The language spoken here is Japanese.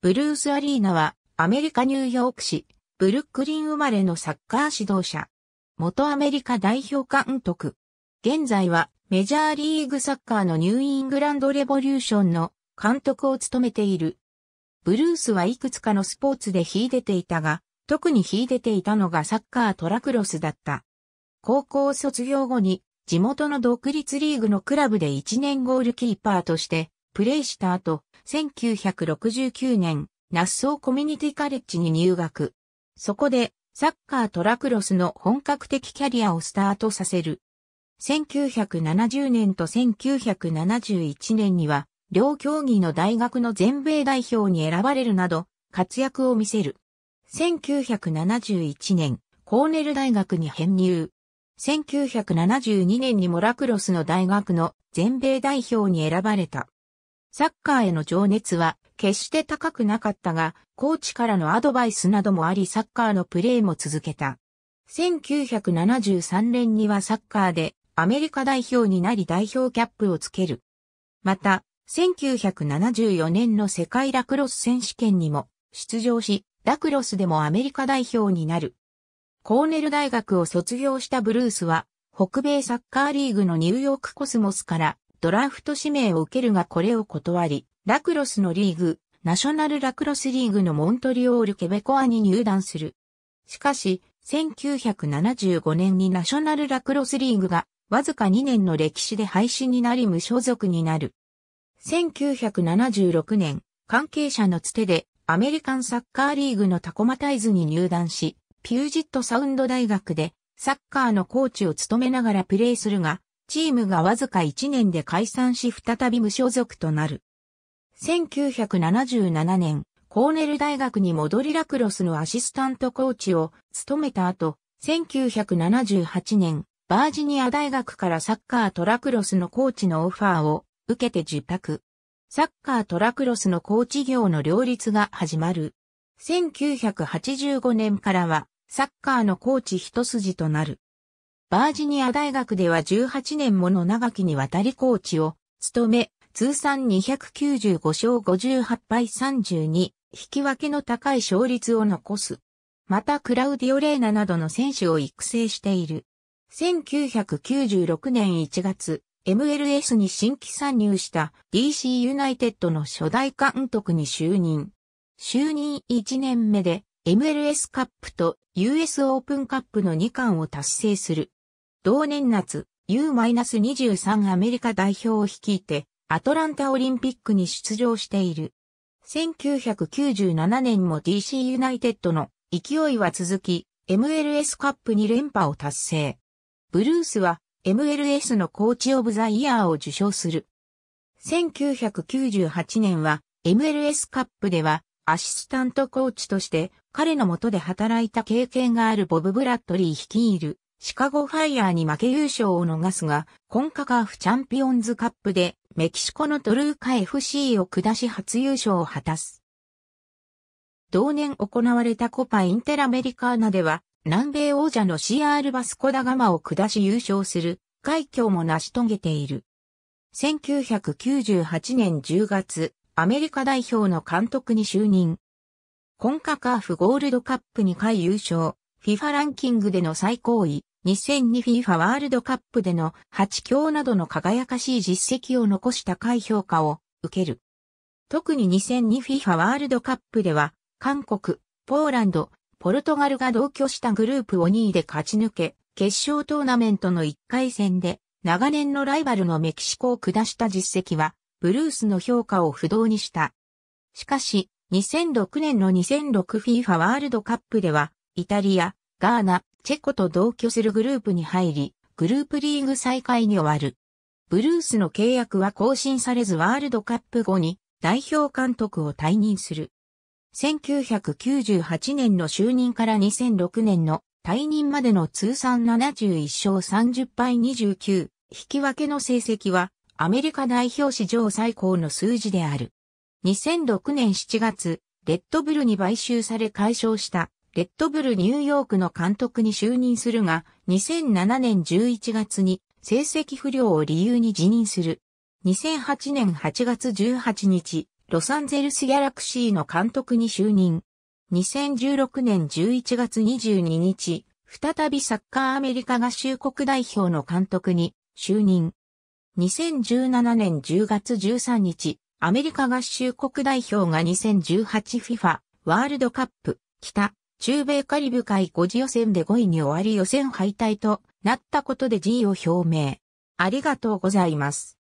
ブルース・アリーナは、アメリカ・ニューヨーク市、ブルックリン生まれのサッカー指導者。元アメリカ代表監督。現在は、メジャーリーグサッカーのニューイングランドレボリューションの監督を務めている。ブルースはいくつかのスポーツで秀でていたが、特に秀でていたのがサッカートラクロスだった。高校卒業後に、地元の独立リーグのクラブで1年ゴールキーパーとして、プレーした後、1969年、ナッソーコミュニティカレッジに入学。そこで、サッカートラクロスの本格的キャリアをスタートさせる。1970年と1971年には、両競技の大学の全米代表に選ばれるなど、活躍を見せる。1971年、コーネル大学に編入。1972年にモラクロスの大学の全米代表に選ばれた。サッカーへの情熱は決して高くなかったが、コーチからのアドバイスなどもありサッカーのプレーも続けた。1973年にはサッカーでアメリカ代表になり代表キャップをつける。また、1974年の世界ラクロス選手権にも出場し、ラクロスでもアメリカ代表になる。コーネル大学を卒業したブルースは、北米サッカーリーグのニューヨークコスモスからドラフト指名を受けるがこれを断り、ラクロスのリーグ、ナショナルラクロスリーグのモントリオール・ケベコアに入団する。しかし、1975年にナショナルラクロスリーグが、わずか2年の歴史で廃止になり無所属になる。1976年、関係者のつてで、アメリカンサッカーリーグのタコマタイズに入団し、ピュージットサウンド大学で、サッカーのコーチを務めながらプレーするが、チームがわずか1年で解散し再び無所属となる。1977年、コーネル大学に戻りラクロスのアシスタントコーチを務めた後、1978年、バージニア大学からサッカートラクロスのコーチのオファーを受けて受託。サッカートラクロスのコーチ業の両立が始まる。1985年からはサッカーのコーチ一筋となる。バージニア大学では18年もの長きにわたりコーチを務め、通算295勝58敗32、引き分けの高い勝率を残す。またクラウディオレーナなどの選手を育成している。1996年1月、MLS に新規参入した DC ユナイテッドの初代監督に就任。就任1年目で MLS カップと US オープンカップの2冠を達成する。同年夏、U-23 アメリカ代表を率いて、アトランタオリンピックに出場している。1997年も DC ユナイテッドの勢いは続き、MLS カップ2連覇を達成。ブルースは MLS のコーチオブザイヤーを受賞する。1998年は MLS カップではアシスタントコーチとして彼の下で働いた経験があるボブ・ブラッドリー率いるシカゴファイヤーに負け優勝を逃すが、コンカカーフチャンピオンズカップでメキシコのトルーカ FC を下し初優勝を果たす。同年行われたコパインテラメリカーナでは、南米王者の CR バスコダガマを下し優勝する、快挙も成し遂げている。1998年10月、アメリカ代表の監督に就任。コンカカーフゴールドカップ2回優勝、FIFA ランキングでの最高位、2002FIFA ワールドカップでの8強などの輝かしい実績を残し高い評価を受ける。特に 2002FIFA ワールドカップでは、韓国、ポーランド、ポルトガルが同居したグループを2位で勝ち抜け、決勝トーナメントの1回戦で、長年のライバルのメキシコを下した実績は、ブルースの評価を不動にした。しかし、2006年の 2006FIFA ワールドカップでは、イタリア、ガーナ、チェコと同居するグループに入り、グループリーグ再開に終わる。ブルースの契約は更新されずワールドカップ後に代表監督を退任する。1998年の就任から2006年の退任までの通算71勝30敗29、引き分けの成績はアメリカ代表史上最高の数字である。2006年7月、レッドブルに買収され解消したレッドブルニューヨークの監督に就任するが、2007年11月に成績不良を理由に辞任する。2008年8月18日、ロサンゼルスギャラクシーの監督に就任。2016年11月22日、再びサッカーアメリカ合衆国代表の監督に就任。2017年10月13日、アメリカ合衆国代表が 2018FIFA ワールドカップ北中米カリブ海5次予選で5位に終わり予選敗退となったことで辞意を表明。ありがとうございます。